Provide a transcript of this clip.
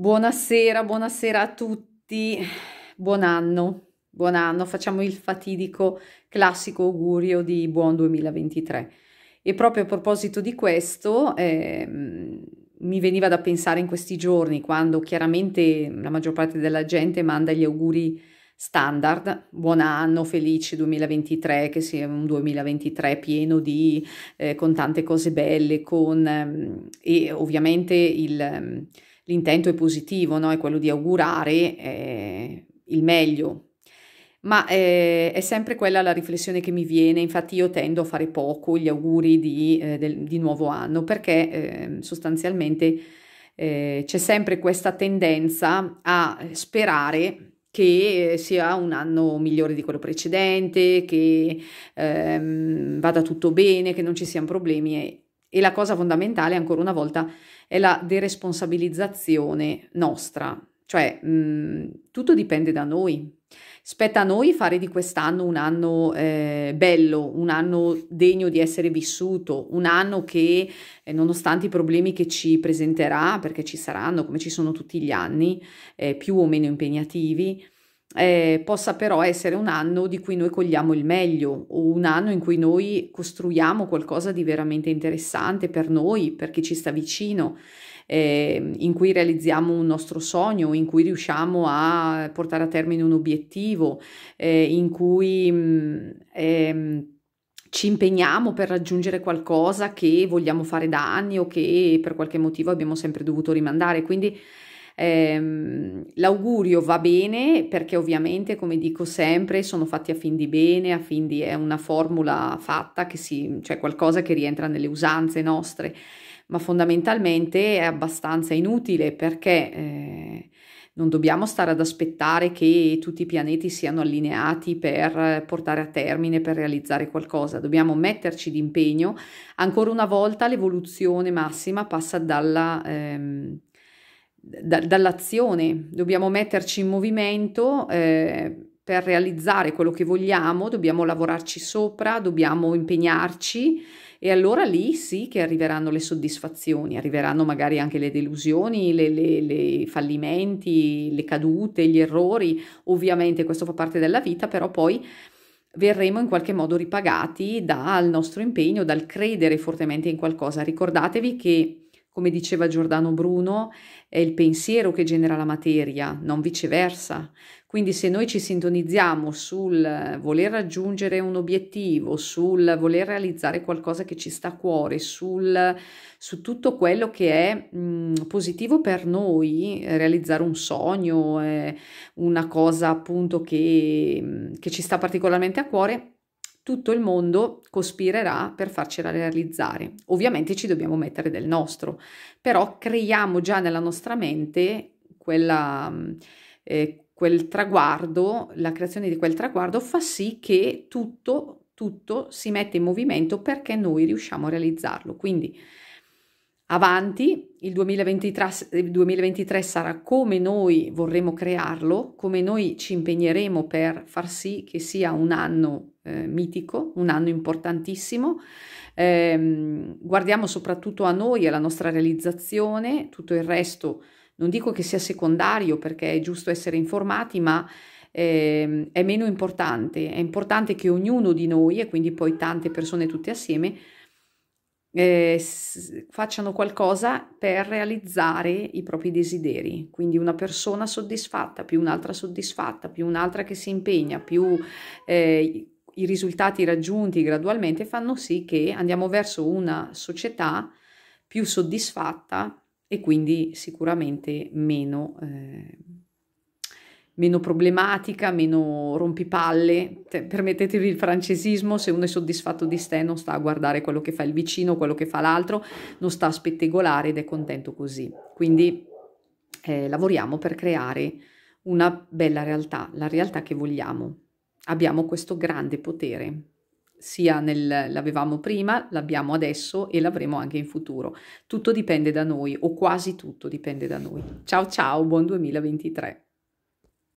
Buonasera, buonasera a tutti, buon anno, buon anno, facciamo il fatidico classico augurio di buon 2023. E proprio a proposito di questo, eh, mi veniva da pensare in questi giorni, quando chiaramente la maggior parte della gente manda gli auguri standard, buon anno, felice 2023, che sia un 2023 pieno di, eh, con tante cose belle, con, eh, e ovviamente il ehm, l'intento è positivo, no? è quello di augurare eh, il meglio. Ma eh, è sempre quella la riflessione che mi viene, infatti io tendo a fare poco gli auguri di, eh, del, di nuovo anno perché ehm, sostanzialmente eh, c'è sempre questa tendenza a sperare che sia un anno migliore di quello precedente, che ehm, vada tutto bene, che non ci siano problemi e la cosa fondamentale, ancora una volta, è la deresponsabilizzazione nostra, cioè mh, mm, tutto dipende da noi. Spetta a noi fare di quest'anno un anno eh, bello, un anno degno di essere vissuto, un anno che, eh, nonostante i problemi che ci presenterà, perché ci saranno, come ci sono tutti gli anni, eh, più o meno impegnativi, eh, possa però essere un anno di cui noi cogliamo il meglio o un anno in cui noi costruiamo qualcosa di veramente interessante per noi, per chi ci sta vicino, eh, in cui realizziamo un nostro sogno, in cui riusciamo a portare a termine un obiettivo, eh, in cui... Mh, mm, ehm, ci impegniamo per raggiungere qualcosa che vogliamo fare da anni o che per qualche motivo abbiamo sempre dovuto rimandare. Quindi eh, l'augurio va bene perché ovviamente, come dico sempre, sono fatti a fin di bene, a fin di è una formula fatta che si, cioè qualcosa che rientra nelle usanze nostre, ma fondamentalmente è abbastanza inutile perché eh, non dobbiamo stare ad aspettare che tutti i pianeti siano allineati per portare a termine, per realizzare qualcosa, dobbiamo metterci d'impegno. Ancora una volta l'evoluzione massima passa dalla... Ehm, da, dall'azione, dobbiamo metterci in movimento eh, per realizzare quello che vogliamo, dobbiamo lavorarci sopra, dobbiamo impegnarci e allora lì sì che arriveranno le soddisfazioni, arriveranno magari anche le delusioni, i fallimenti, le cadute, gli errori, ovviamente questo fa parte della vita, però poi verremo in qualche modo ripagati dal nostro impegno, dal credere fortemente in qualcosa. Ricordatevi che come diceva Giordano Bruno, è il pensiero che genera la materia, non viceversa. Quindi se noi ci sintonizziamo sul voler raggiungere un obiettivo, sul voler realizzare qualcosa che ci sta a cuore, sul, su tutto quello che è mh, mm, positivo per noi, eh, realizzare un sogno, eh, una cosa appunto che, mm, che ci sta particolarmente a cuore, tutto il mondo cospirerà per farcela realizzare. Ovviamente ci dobbiamo mettere del nostro, però creiamo già nella nostra mente quella, eh, quel traguardo, la creazione di quel traguardo fa sì che tutto, tutto si mette in movimento perché noi riusciamo a realizzarlo. Quindi avanti, il 2023, il 2023, sarà come noi vorremmo crearlo, come noi ci impegneremo per far sì che sia un anno eh, mitico, un anno importantissimo. Eh, guardiamo soprattutto a noi, e alla nostra realizzazione, tutto il resto non dico che sia secondario perché è giusto essere informati, ma eh, è meno importante. È importante che ognuno di noi, e quindi poi tante persone tutte assieme, eh, facciano qualcosa per realizzare i propri desideri. Quindi una persona soddisfatta, più un'altra soddisfatta, più un'altra che si impegna, più eh, i risultati raggiunti gradualmente fanno sì che andiamo verso una società più soddisfatta e quindi sicuramente meno eh, meno problematica, meno rompipalle. Te, permettetevi il francesismo, se uno è soddisfatto di sé non sta a guardare quello che fa il vicino, quello che fa l'altro, non sta a spettegolare ed è contento così. Quindi eh, lavoriamo per creare una bella realtà, la realtà che vogliamo. Abbiamo questo grande potere, sia nel, l'avevamo prima, l'abbiamo adesso e l'avremo anche in futuro. Tutto dipende da noi, o quasi tutto dipende da noi. Ciao ciao, buon 2023.